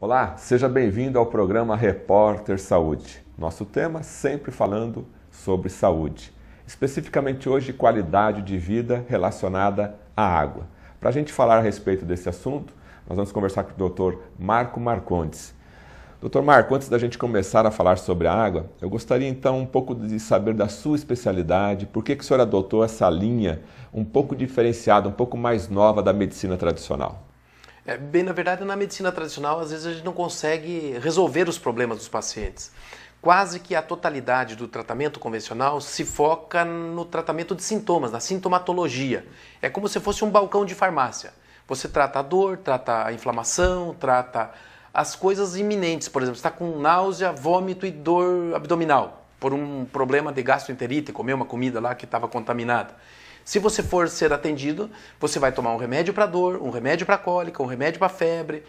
Olá, seja bem-vindo ao programa Repórter Saúde. Nosso tema sempre falando sobre saúde, especificamente hoje qualidade de vida relacionada à água. Para a gente falar a respeito desse assunto, nós vamos conversar com o Dr. Marco Marcondes. Dr. Marco, antes da gente começar a falar sobre a água, eu gostaria então um pouco de saber da sua especialidade, por que, que o senhor adotou essa linha um pouco diferenciada, um pouco mais nova da medicina tradicional? É, bem, na verdade, na medicina tradicional, às vezes a gente não consegue resolver os problemas dos pacientes. Quase que a totalidade do tratamento convencional se foca no tratamento de sintomas, na sintomatologia. É como se fosse um balcão de farmácia. Você trata a dor, trata a inflamação, trata as coisas iminentes, por exemplo, está com náusea, vômito e dor abdominal por um problema de gastroenterite, comer uma comida lá que estava contaminada. Se você for ser atendido, você vai tomar um remédio para dor, um remédio para cólica, um remédio para febre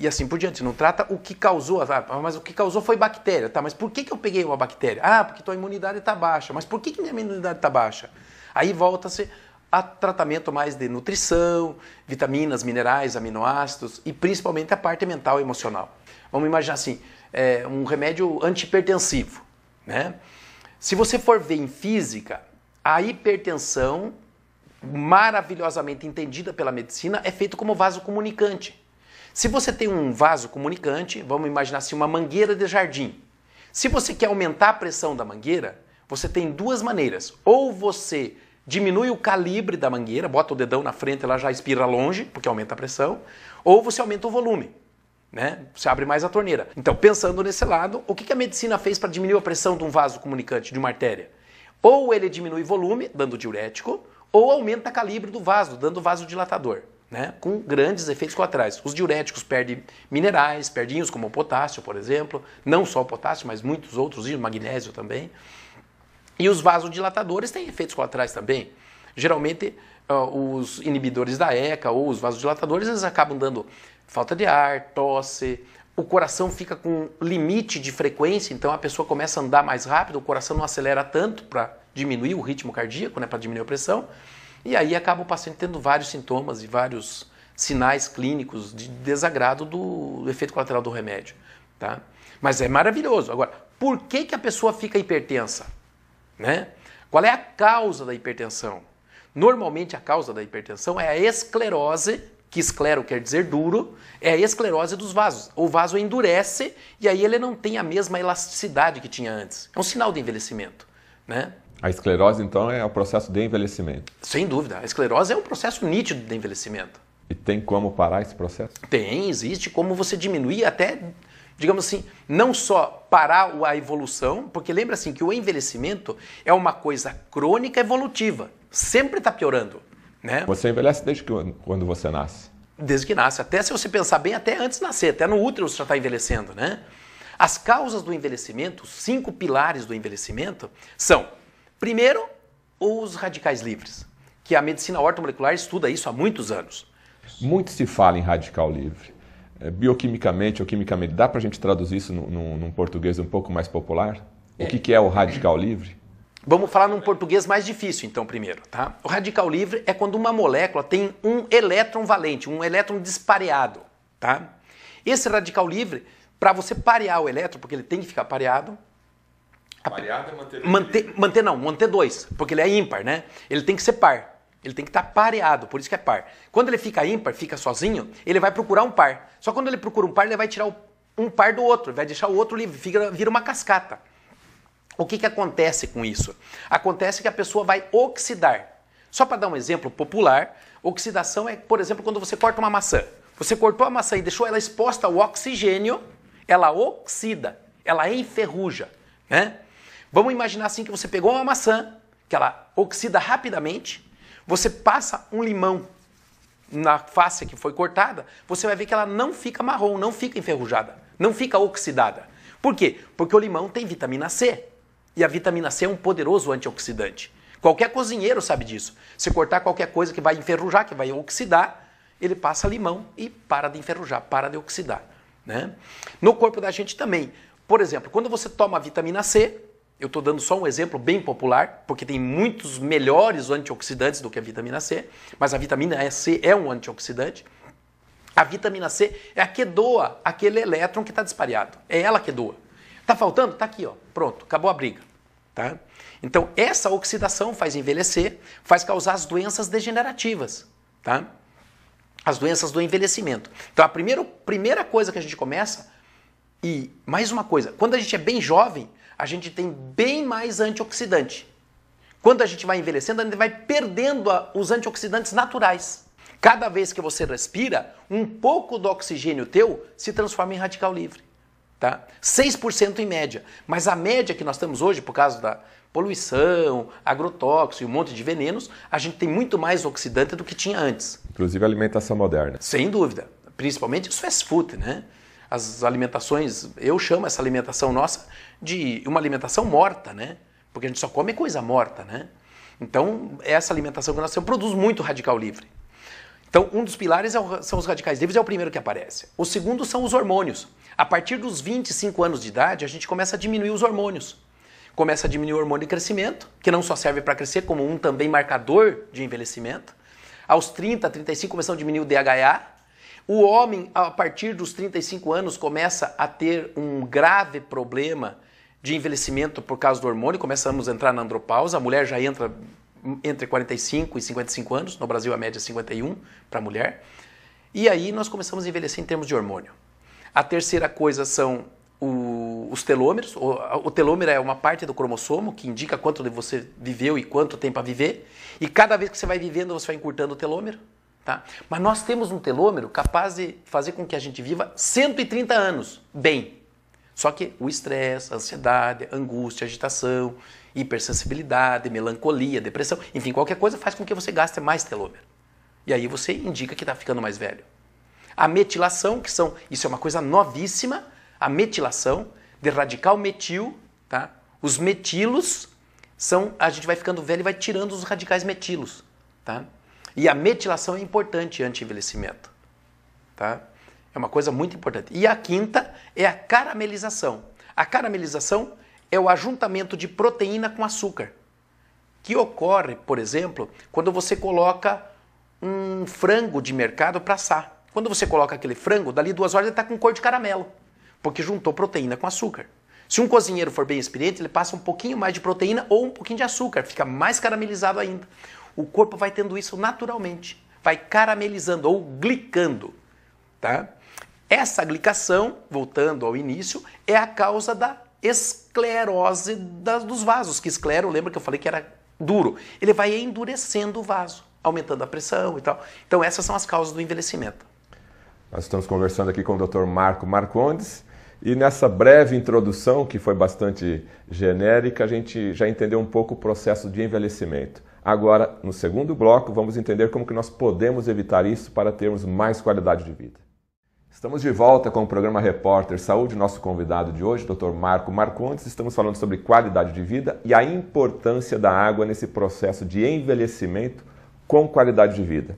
e assim por diante. Não trata o que causou, ah, ah, mas o que causou foi bactéria, tá? Mas por que, que eu peguei uma bactéria? Ah, porque tua imunidade está baixa. Mas por que, que minha imunidade está baixa? Aí volta-se a tratamento mais de nutrição, vitaminas, minerais, aminoácidos e principalmente a parte mental e emocional. Vamos imaginar assim, é um remédio antipertensivo, né? Se você for ver em física, a hipertensão, maravilhosamente entendida pela medicina, é feito como vaso comunicante. Se você tem um vaso comunicante, vamos imaginar assim, uma mangueira de jardim. Se você quer aumentar a pressão da mangueira, você tem duas maneiras. Ou você diminui o calibre da mangueira, bota o dedão na frente, ela já expira longe, porque aumenta a pressão, ou você aumenta o volume. Né? Você abre mais a torneira. Então, pensando nesse lado, o que a medicina fez para diminuir a pressão de um vaso comunicante, de uma artéria? Ou ele diminui volume, dando diurético, ou aumenta calibre do vaso, dando vasodilatador, né? com grandes efeitos colaterais. Os diuréticos perdem minerais, perdem os como o potássio, por exemplo, não só o potássio, mas muitos outros o magnésio também. E os vasodilatadores têm efeitos colaterais também. Geralmente, ah, os inibidores da ECA ou os vasodilatadores, eles acabam dando falta de ar, tosse, o coração fica com limite de frequência, então a pessoa começa a andar mais rápido, o coração não acelera tanto para diminuir o ritmo cardíaco, né, para diminuir a pressão, e aí acaba o paciente tendo vários sintomas e vários sinais clínicos de desagrado do efeito colateral do remédio. Tá? Mas é maravilhoso. Agora, por que, que a pessoa fica hipertensa? Né? Qual é a causa da hipertensão? Normalmente a causa da hipertensão é a esclerose que esclero quer dizer duro, é a esclerose dos vasos. O vaso endurece e aí ele não tem a mesma elasticidade que tinha antes. É um sinal de envelhecimento, né? A esclerose, então, é o processo de envelhecimento. Sem dúvida. A esclerose é um processo nítido de envelhecimento. E tem como parar esse processo? Tem, existe como você diminuir até, digamos assim, não só parar a evolução, porque lembra assim que o envelhecimento é uma coisa crônica evolutiva, sempre está piorando. Né? Você envelhece desde que, quando você nasce. Desde que nasce. Até se você pensar bem, até antes de nascer. Até no útero você já está envelhecendo, né? As causas do envelhecimento, os cinco pilares do envelhecimento, são, primeiro, os radicais livres, que a medicina ortomolecular estuda isso há muitos anos. Muito se fala em radical livre. É, bioquimicamente ou quimicamente, dá para a gente traduzir isso num, num, num, português um pouco mais popular? O é. que, que é o radical livre? Vamos falar num português mais difícil, então, primeiro, tá? O radical livre é quando uma molécula tem um elétron valente, um elétron despareado, tá? Esse radical livre, para você parear o elétron, porque ele tem que ficar pareado, Pareado é manter manter, manter não, manter dois, porque ele é ímpar, né? Ele tem que ser par. Ele tem que estar tá pareado, por isso que é par. Quando ele fica ímpar, fica sozinho, ele vai procurar um par. Só quando ele procura um par, ele vai tirar um par do outro, vai deixar o outro livre, fica, vira uma cascata. O que, que acontece com isso? Acontece que a pessoa vai oxidar. Só para dar um exemplo popular, oxidação é, por exemplo, quando você corta uma maçã. Você cortou a maçã e deixou ela exposta ao oxigênio, ela oxida, ela enferruja. Né? Vamos imaginar assim que você pegou uma maçã, que ela oxida rapidamente, você passa um limão na face que foi cortada, você vai ver que ela não fica marrom, não fica enferrujada, não fica oxidada. Por quê? Porque o limão tem vitamina C. E a vitamina C é um poderoso antioxidante. Qualquer cozinheiro sabe disso. Se cortar qualquer coisa que vai enferrujar, que vai oxidar, ele passa limão e para de enferrujar, para de oxidar. Né? No corpo da gente também. Por exemplo, quando você toma vitamina C, eu estou dando só um exemplo bem popular, porque tem muitos melhores antioxidantes do que a vitamina C, mas a vitamina C é um antioxidante. A vitamina C é a que doa aquele elétron que está dispariado. É ela que doa tá faltando? Está aqui, ó. pronto, acabou a briga. Tá? Então, essa oxidação faz envelhecer, faz causar as doenças degenerativas. Tá? As doenças do envelhecimento. Então, a primeira, primeira coisa que a gente começa, e mais uma coisa, quando a gente é bem jovem, a gente tem bem mais antioxidante. Quando a gente vai envelhecendo, a gente vai perdendo a, os antioxidantes naturais. Cada vez que você respira, um pouco do oxigênio teu se transforma em radical livre. Tá? 6% em média. Mas a média que nós temos hoje, por causa da poluição, agrotóxico e um monte de venenos, a gente tem muito mais oxidante do que tinha antes. Inclusive a alimentação moderna. Sem dúvida. Principalmente os fast food, né? As alimentações, eu chamo essa alimentação nossa de uma alimentação morta, né? Porque a gente só come coisa morta, né? Então, essa alimentação que nós temos produz muito radical livre. Então, um dos pilares é são os radicais livres, é o primeiro que aparece. O segundo são os hormônios. A partir dos 25 anos de idade, a gente começa a diminuir os hormônios. Começa a diminuir o hormônio de crescimento, que não só serve para crescer, como um também marcador de envelhecimento. Aos 30, 35 começam a diminuir o DHA. O homem, a partir dos 35 anos, começa a ter um grave problema de envelhecimento por causa do hormônio, começamos a entrar na andropausa, a mulher já entra entre 45 e 55 anos, no Brasil a média é 51 para a mulher. E aí nós começamos a envelhecer em termos de hormônio. A terceira coisa são o, os telômeros. O, o, telômero é uma parte do cromossomo que indica quanto você viveu e quanto tem para viver. E cada vez que você vai vivendo, você vai encurtando o telômero. Tá? Mas nós temos um telômero capaz de fazer com que a gente viva 130 anos bem. Só que o estresse, a ansiedade, a angústia, a agitação, hipersensibilidade, melancolia, depressão, enfim, qualquer coisa faz com que você gaste mais telômero. E aí você indica que está ficando mais velho. A metilação, que são, isso é uma coisa novíssima, a metilação de radical metil, tá? Os metilos são, a gente vai ficando velho e vai tirando os radicais metilos, tá? E a metilação é importante anti-envelhecimento, tá? É uma coisa muito importante. E a quinta é a caramelização. A caramelização é o ajuntamento de proteína com açúcar, que ocorre, por exemplo, quando você coloca um frango de mercado para assar. Quando você coloca aquele frango, dali duas horas ele está com cor de caramelo, porque juntou proteína com açúcar. Se um cozinheiro for bem experiente, ele passa um pouquinho mais de proteína ou um pouquinho de açúcar, fica mais caramelizado ainda. O corpo vai tendo isso naturalmente, vai caramelizando ou glicando, tá? Essa glicação, voltando ao início, é a causa da esclerose dos vasos, que esclero, lembra que eu falei que era duro? Ele vai endurecendo o vaso, aumentando a pressão e tal. Então essas são as causas do envelhecimento. Nós estamos conversando aqui com o Dr. Marco Marcondes e nessa breve introdução, que foi bastante genérica, a gente já entendeu um pouco o processo de envelhecimento. Agora, no segundo bloco, vamos entender como que nós podemos evitar isso para termos mais qualidade de vida. Estamos de volta com o programa Repórter Saúde, nosso convidado de hoje, Dr. Marco Marcondes. Estamos falando sobre qualidade de vida e a importância da água nesse processo de envelhecimento com qualidade de vida.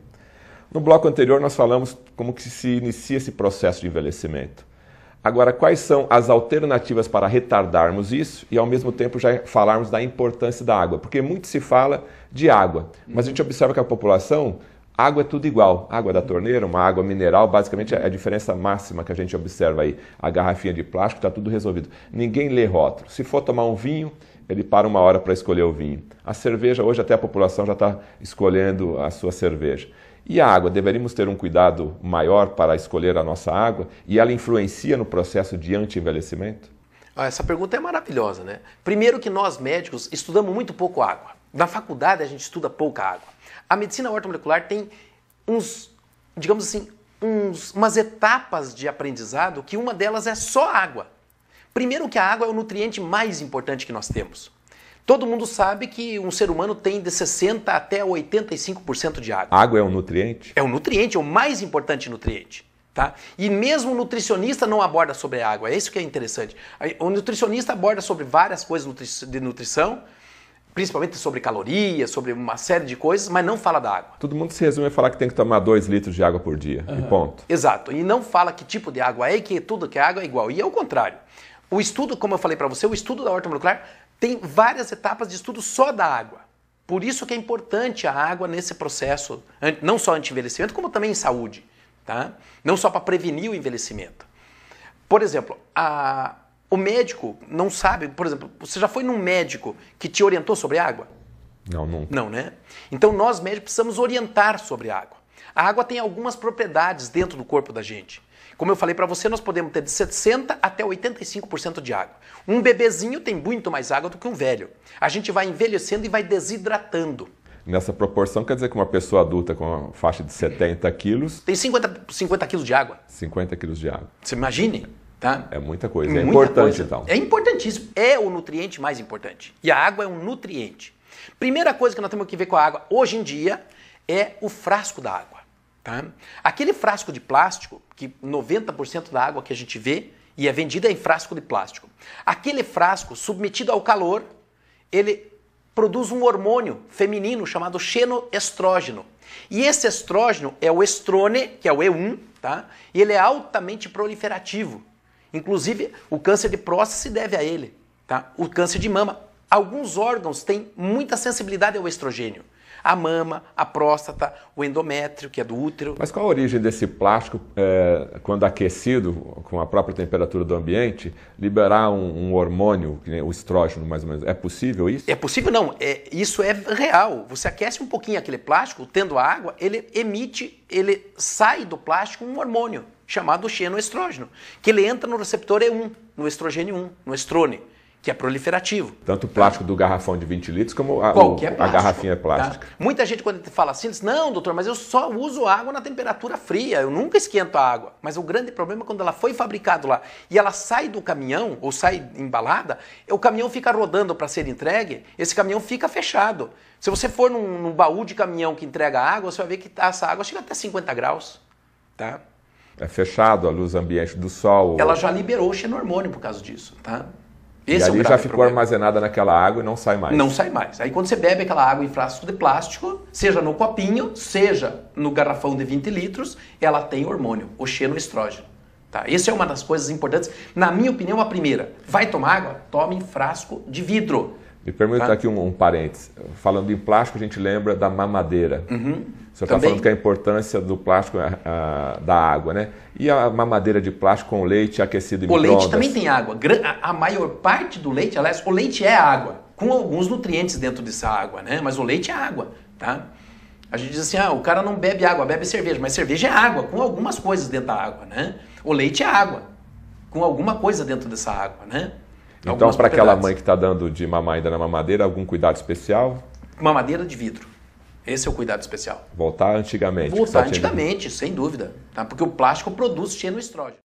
No bloco anterior nós falamos como que se inicia esse processo de envelhecimento. Agora, quais são as alternativas para retardarmos isso e ao mesmo tempo já falarmos da importância da água? Porque muito se fala de água, mas a gente observa que a população, água é tudo igual. Água da torneira, uma água mineral, basicamente é a diferença máxima que a gente observa aí. A garrafinha de plástico está tudo resolvido. Ninguém lê rótulo. Se for tomar um vinho, ele para uma hora para escolher o vinho. A cerveja, hoje até a população já está escolhendo a sua cerveja. E a água, deveríamos ter um cuidado maior para escolher a nossa água e ela influencia no processo de anti-envelhecimento? Ah, essa pergunta é maravilhosa, né? Primeiro que nós médicos estudamos muito pouco água. Na faculdade a gente estuda pouca água. A medicina ortomolecular tem uns, digamos assim, uns, umas etapas de aprendizado que uma delas é só água. Primeiro que a água é o nutriente mais importante que nós temos. Todo mundo sabe que um ser humano tem de 60 até 85% de água. Água é um nutriente? É um nutriente, é o mais importante nutriente. Tá? E mesmo o nutricionista não aborda sobre a água, é isso que é interessante. O nutricionista aborda sobre várias coisas de nutrição, principalmente sobre calorias, sobre uma série de coisas, mas não fala da água. Todo mundo se resume a falar que tem que tomar 2 litros de água por dia, uhum. e ponto. Exato, e não fala que tipo de água é e que tudo que é água é igual, e é o contrário. O estudo, como eu falei para você, o estudo da horta molecular tem várias etapas de estudo só da água. Por isso que é importante a água nesse processo, não só anti-envelhecimento, como também em saúde. Tá? Não só para prevenir o envelhecimento. Por exemplo, a, o médico não sabe, por exemplo, você já foi num médico que te orientou sobre água? Não, nunca. Não, né? Então nós médicos precisamos orientar sobre água. A água tem algumas propriedades dentro do corpo da gente. Como eu falei para você, nós podemos ter de 60 até 85% de água. Um bebezinho tem muito mais água do que um velho. A gente vai envelhecendo e vai desidratando. Nessa proporção, quer dizer que uma pessoa adulta com uma faixa de 70 quilos. Tem 50, 50 quilos de água. 50 quilos de água. Você imagine? Tá? É muita coisa. É muita importante, coisa. então. É importantíssimo. É o nutriente mais importante. E a água é um nutriente. Primeira coisa que nós temos que ver com a água hoje em dia é o frasco da água. Tá? Aquele frasco de plástico, que 90% da água que a gente vê e é vendida é em frasco de plástico, aquele frasco submetido ao calor, ele produz um hormônio feminino chamado xenoestrógeno. E esse estrógeno é o estrone, que é o E1, tá? e ele é altamente proliferativo. Inclusive, o câncer de próstata se deve a ele. Tá? O câncer de mama. Alguns órgãos têm muita sensibilidade ao estrogênio a mama, a próstata, o endométrio, que é do útero. Mas qual a origem desse plástico, é, quando aquecido, com a própria temperatura do ambiente, liberar um, um hormônio, o estrógeno mais ou menos? É possível isso? É possível não, é, isso é real. Você aquece um pouquinho aquele plástico, tendo a água, ele emite, ele sai do plástico um hormônio chamado xenoestrógeno, que ele entra no receptor E1, no estrogênio 1, no estrone que é proliferativo. Tanto o plástico do garrafão de 20 litros como a, é garrafinha o, a garrafinha plástica. Tá? Muita gente quando fala assim, diz, não, doutor, mas eu só uso água na temperatura fria, eu nunca esquento a água. Mas o grande problema é quando ela foi fabricada lá e ela sai do caminhão ou sai embalada, o caminhão fica rodando para ser entregue, esse caminhão fica fechado. Se você for num, num, baú de caminhão que entrega água, você vai ver que tá, essa água chega até 50 graus, tá? É fechado a luz ambiente do sol. Ela já liberou o xenormônio por causa disso, tá? Esse e é ali é já ficou problema. armazenada naquela água e não sai mais. Não sai mais. Aí quando você bebe aquela água em frasco de plástico, seja no copinho, seja no garrafão de 20 litros, ela tem hormônio, o xenoestrógeno. Tá? Essa é uma das coisas importantes. Na minha opinião, a primeira. Vai tomar água? Tome em frasco de vidro. Me permita aqui um, um parênteses. Falando em plástico, a gente lembra da mamadeira. Uhum. O senhor está falando que a importância do plástico a, da água, né? E a mamadeira de plástico com leite aquecido em O leite também tem água. A maior parte do leite, aliás, o leite é água, com alguns nutrientes dentro dessa água, né? Mas o leite é água, tá? A gente diz assim, ah, o cara não bebe água, bebe cerveja, mas cerveja é água, com algumas coisas dentro da água, né? O leite é água, com alguma coisa dentro dessa água, né? Então, para aquela mãe que está dando de mamar ainda na mamadeira, algum cuidado especial? Mamadeira de vidro. Esse é o cuidado especial. Voltar antigamente. Voltar antigamente, tinha... sem dúvida. Tá? Porque o plástico produz cheio xenoestrógeno.